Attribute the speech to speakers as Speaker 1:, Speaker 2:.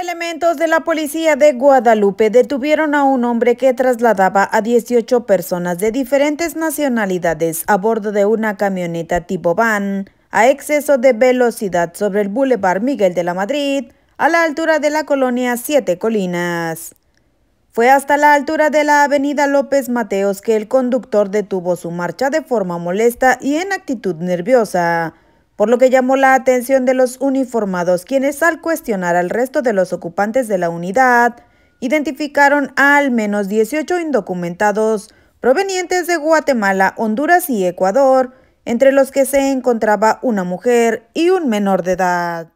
Speaker 1: Elementos de la policía de Guadalupe detuvieron a un hombre que trasladaba a 18 personas de diferentes nacionalidades a bordo de una camioneta tipo van a exceso de velocidad sobre el Boulevard Miguel de la Madrid a la altura de la colonia Siete Colinas. Fue hasta la altura de la avenida López Mateos que el conductor detuvo su marcha de forma molesta y en actitud nerviosa por lo que llamó la atención de los uniformados, quienes al cuestionar al resto de los ocupantes de la unidad, identificaron al menos 18 indocumentados provenientes de Guatemala, Honduras y Ecuador, entre los que se encontraba una mujer y un menor de edad.